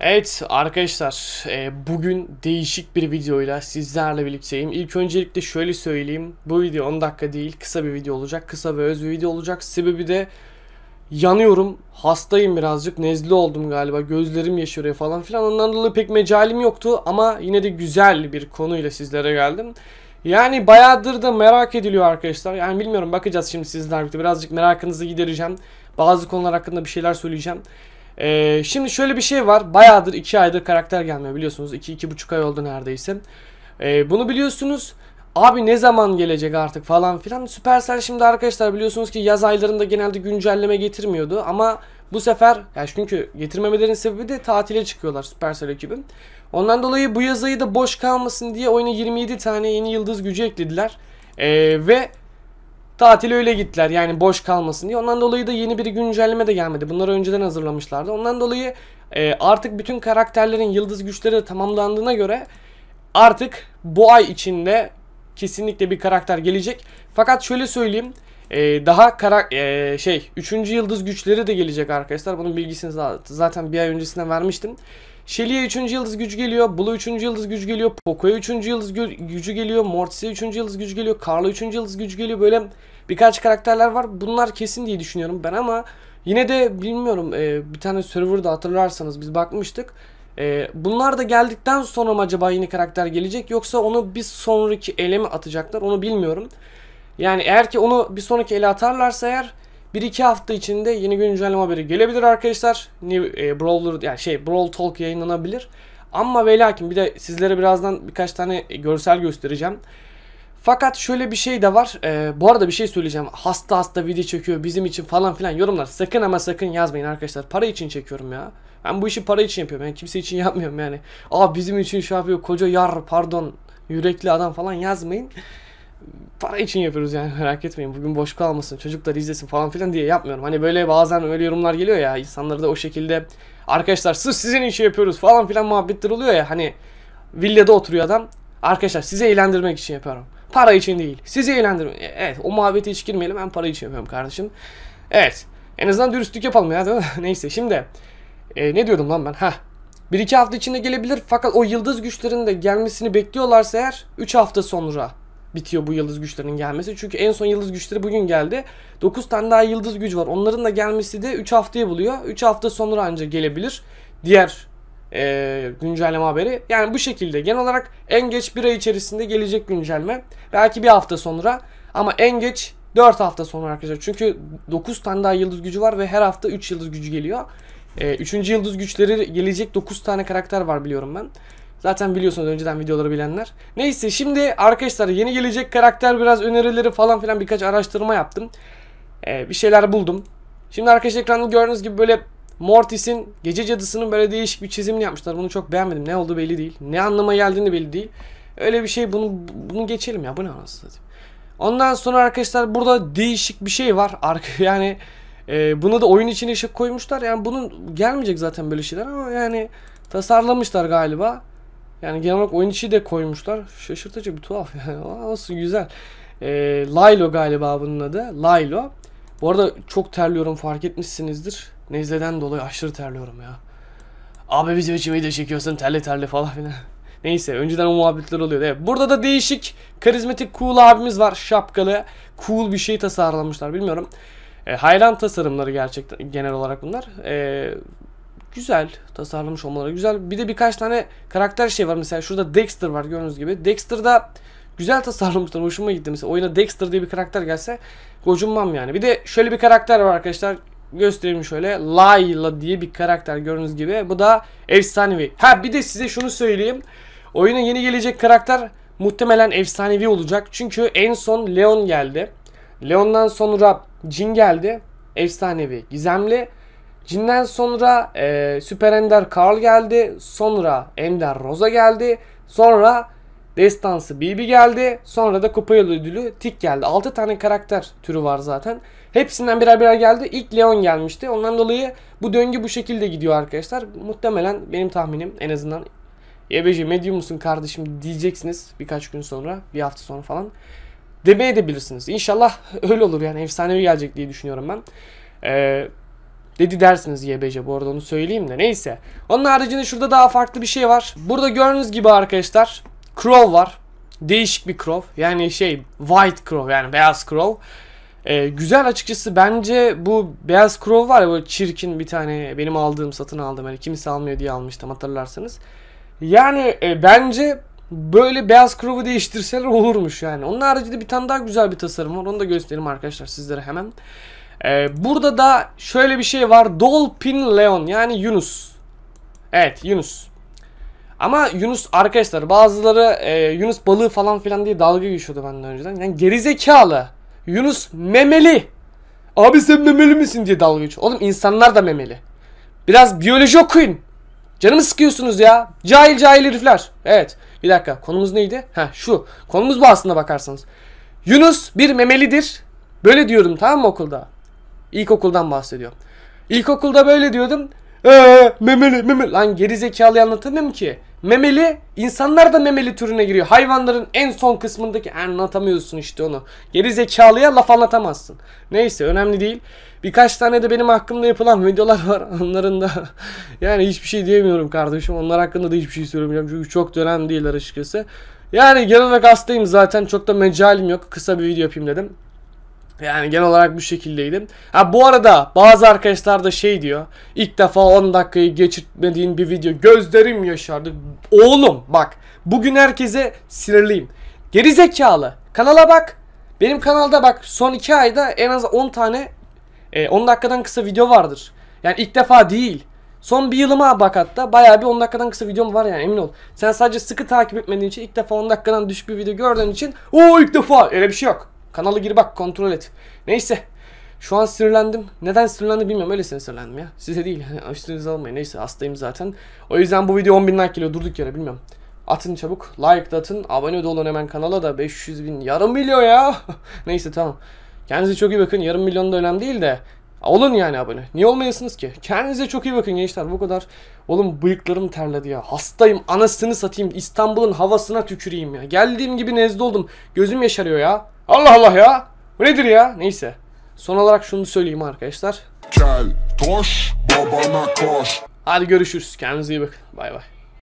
Evet arkadaşlar e, bugün değişik bir videoyla sizlerle birlikteyim. İlk öncelikle şöyle söyleyeyim. Bu video 10 dakika değil kısa bir video olacak. Kısa ve öz bir video olacak. Sebebi de yanıyorum. Hastayım birazcık. Nezli oldum galiba. Gözlerim yaşarıyor falan filan. Ondan dolayı pek mecalim yoktu. Ama yine de güzel bir konuyla sizlere geldim. Yani bayağıdır da merak ediliyor arkadaşlar. Yani bilmiyorum bakacağız şimdi sizlerle birlikte. Birazcık merakınızı gidereceğim. Bazı konular hakkında bir şeyler söyleyeceğim. Ee, şimdi şöyle bir şey var. Bayağıdır 2 aydır karakter gelmiyor biliyorsunuz. 2-2,5 ay oldu neredeyse. Ee, bunu biliyorsunuz. Abi ne zaman gelecek artık falan filan. Supercell şimdi arkadaşlar biliyorsunuz ki yaz aylarında genelde güncelleme getirmiyordu. Ama bu sefer yani çünkü getirmemelerin sebebi de tatile çıkıyorlar Supercell ekibi. Ondan dolayı bu yaz ayı da boş kalmasın diye oyuna 27 tane yeni yıldız gücü eklediler. Ee, ve Tatile öyle gittiler yani boş kalmasın diye. Ondan dolayı da yeni bir güncelleme de gelmedi. Bunları önceden hazırlamışlardı. Ondan dolayı e, artık bütün karakterlerin yıldız güçleri de tamamlandığına göre artık bu ay içinde kesinlikle bir karakter gelecek. Fakat şöyle söyleyeyim. Ee, daha kara e, şey 3. yıldız güçleri de gelecek arkadaşlar. Bunun bilgisini zaten bir ay öncesinde vermiştim. Shelly'e 3. yıldız gücü geliyor. Blue 3. yıldız gücü geliyor. Poco'ya 3. yıldız gü gücü geliyor. Mortis'e 3. yıldız gücü geliyor. Carl'a 3. yıldız gücü geliyor. Böyle birkaç karakterler var. Bunlar kesin diye düşünüyorum ben ama yine de bilmiyorum. E, bir tane serverda hatırlarsanız biz bakmıştık. E, bunlar da geldikten sonra mı acaba yeni karakter gelecek yoksa onu bir sonraki ele mi atacaklar onu bilmiyorum. Yani eğer ki onu bir sonraki ele atarlarsa eğer 1-2 hafta içinde yeni güncelleme haberi gelebilir arkadaşlar. New, e, Brawler yani şey Brawl Talk yayınlanabilir. Ama velakin bir de sizlere birazdan birkaç tane görsel göstereceğim. Fakat şöyle bir şey de var. Ee, bu arada bir şey söyleyeceğim. Hasta hasta video çekiyor bizim için falan filan yorumlar. Sakın ama sakın yazmayın arkadaşlar. Para için çekiyorum ya. Ben bu işi para için yapıyorum. Yani kimse için yapmıyorum yani. Aa bizim için şu yapıyor koca yar pardon yürekli adam falan yazmayın para için yapıyoruz yani merak etmeyin. Bugün boş kalmasın, çocuklar izlesin falan filan diye yapmıyorum. Hani böyle bazen öyle yorumlar geliyor ya insanları da o şekilde arkadaşlar sırf sizin için yapıyoruz falan filan muhabbetler oluyor ya hani villada oturuyor adam. Arkadaşlar sizi eğlendirmek için yapıyorum. Para için değil. Sizi eğlendirmek. Evet o muhabbete hiç girmeyelim. Ben para için yapıyorum kardeşim. Evet. En azından dürüstlük yapalım ya değil mi? Neyse şimdi. E, ne diyordum lan ben? Ha. bir iki hafta içinde gelebilir fakat o yıldız güçlerinin de gelmesini bekliyorlarsa eğer 3 hafta sonra bitiyor bu yıldız güçlerinin gelmesi. Çünkü en son yıldız güçleri bugün geldi. 9 tane daha yıldız güç var. Onların da gelmesi de 3 haftayı buluyor. 3 hafta sonra ancak gelebilir. Diğer e, güncelleme haberi. Yani bu şekilde genel olarak en geç bir ay içerisinde gelecek güncelleme. Belki bir hafta sonra ama en geç 4 hafta sonra arkadaşlar. Çünkü 9 tane daha yıldız gücü var ve her hafta 3 yıldız gücü geliyor. E, 3. yıldız güçleri gelecek 9 tane karakter var biliyorum ben. Zaten biliyorsunuz önceden videoları bilenler. Neyse şimdi arkadaşlar yeni gelecek karakter biraz önerileri falan filan birkaç araştırma yaptım. Ee, bir şeyler buldum. Şimdi arkadaşlar ekranda gördüğünüz gibi böyle Mortis'in gece cadısının böyle değişik bir çizimini yapmışlar. Bunu çok beğenmedim. Ne oldu belli değil. Ne anlama geldiğini belli değil. Öyle bir şey bunu bunu geçelim ya. Bu ne anasını Ondan sonra arkadaşlar burada değişik bir şey var. yani e, buna da oyun içine ışık koymuşlar. Yani bunun gelmeyecek zaten böyle şeyler ama yani tasarlamışlar galiba. Yani genel olarak oyun içi de koymuşlar. Şaşırtıcı bir tuhaf yani. Olsun güzel. E, ee, Lilo galiba bunun adı. Lilo. Bu arada çok terliyorum fark etmişsinizdir. Nezleden dolayı aşırı terliyorum ya. Abi bizim için video çekiyorsun terli terli falan filan. Neyse önceden o muhabbetler oluyordu. Evet, burada da değişik karizmatik cool abimiz var. Şapkalı cool bir şey tasarlamışlar bilmiyorum. E, hayran tasarımları gerçekten genel olarak bunlar. E, güzel tasarlamış olmaları güzel. Bir de birkaç tane karakter şey var mesela şurada Dexter var gördüğünüz gibi. Dexter'da güzel tasarlamışlar hoşuma gitti mesela oyuna Dexter diye bir karakter gelse gocunmam yani. Bir de şöyle bir karakter var arkadaşlar göstereyim şöyle Layla diye bir karakter gördüğünüz gibi bu da efsanevi. Ha bir de size şunu söyleyeyim oyuna yeni gelecek karakter muhtemelen efsanevi olacak çünkü en son Leon geldi. Leon'dan sonra Jin geldi efsanevi gizemli. Jin'den sonra e, Süper Ender Karl geldi. Sonra Ender Rosa geldi. Sonra Destansı BB geldi. Sonra da kupa yolu ödülü Tik geldi. 6 tane karakter türü var zaten. Hepsinden birer birer geldi. İlk Leon gelmişti. Ondan dolayı bu döngü bu şekilde gidiyor arkadaşlar. Muhtemelen benim tahminim en azından YBC e medium musun kardeşim diyeceksiniz birkaç gün sonra. Bir hafta sonra falan. Demeye de bilirsiniz. İnşallah öyle olur yani efsanevi gelecek diye düşünüyorum ben. Eee dedi dersiniz YBC bu arada onu söyleyeyim de neyse. Onun haricinde şurada daha farklı bir şey var. Burada gördüğünüz gibi arkadaşlar Crow var. Değişik bir Crow yani şey White Crow yani beyaz Crow. Ee, güzel açıkçası bence bu beyaz Crow var ya böyle çirkin bir tane benim aldığım satın aldım. Hani kimse almıyor diye almıştım hatırlarsanız. Yani e, bence böyle beyaz Crow'u değiştirseler olurmuş yani. Onun haricinde bir tane daha güzel bir tasarım var. Onu da göstereyim arkadaşlar sizlere hemen. Ee, burada da şöyle bir şey var. Dolphin Leon yani Yunus. Evet Yunus. Ama Yunus arkadaşlar bazıları e, Yunus balığı falan filan diye dalga geçiyordu benden önceden. Yani gerizekalı. Yunus memeli. Abi sen memeli misin diye dalga geçiyor. Oğlum insanlar da memeli. Biraz biyoloji okuyun. Canımı sıkıyorsunuz ya. Cahil cahil herifler. Evet. Bir dakika. Konumuz neydi? Ha şu. Konumuz bu aslında bakarsanız. Yunus bir memelidir. Böyle diyorum tamam mı okulda? İlkokuldan bahsediyor. İlkokulda böyle diyordum. Eee memeli memeli. Lan geri zekalı anlatamıyorum ki. Memeli insanlar da memeli türüne giriyor. Hayvanların en son kısmındaki anlatamıyorsun işte onu. Geri zekalıya laf anlatamazsın. Neyse önemli değil. Birkaç tane de benim hakkımda yapılan videolar var. Onların da yani hiçbir şey diyemiyorum kardeşim. Onlar hakkında da hiçbir şey söylemeyeceğim. Çünkü çok da değiller açıkçası. Yani genel olarak hastayım zaten. Çok da mecalim yok. Kısa bir video yapayım dedim. Yani genel olarak bu şekildeydim. Ha bu arada bazı arkadaşlar da şey diyor. İlk defa 10 dakikayı geçirtmediğin bir video. Gözlerim yaşardı. Oğlum bak bugün herkese sinirliyim. Geri zekalı. Kanala bak. Benim kanalda bak son 2 ayda en az 10 tane e, 10 dakikadan kısa video vardır. Yani ilk defa değil. Son bir yılıma bak hatta bayağı bir 10 dakikadan kısa videom var yani emin ol. Sen sadece sıkı takip etmediğin için ilk defa 10 dakikadan düşük bir video gördüğün için o ilk defa öyle bir şey yok. Kanalı gir bak kontrol et. Neyse. Şu an sinirlendim. Neden sinirlendim bilmiyorum. öyle sinirlendim ya. Size değil. Yani üstünüze almayın. Neyse hastayım zaten. O yüzden bu video 10 bin like geliyor. Durduk yere bilmiyorum. Atın çabuk. Like da atın. Abone de olun hemen kanala da. 500 bin. Yarım milyon ya. Neyse tamam. Kendinize çok iyi bakın. Yarım milyon da önemli değil de. Olun yani abone. Niye olmayasınız ki? Kendinize çok iyi bakın gençler. Bu kadar. Oğlum bıyıklarım terledi ya. Hastayım. Anasını satayım. İstanbul'un havasına tüküreyim ya. Geldiğim gibi nezle oldum. Gözüm yaşarıyor ya. Allah Allah ya. Bu nedir ya? Neyse. Son olarak şunu söyleyeyim arkadaşlar. Gel, toş, babana koş. Hadi görüşürüz. Kendinize iyi bakın. Bay bay.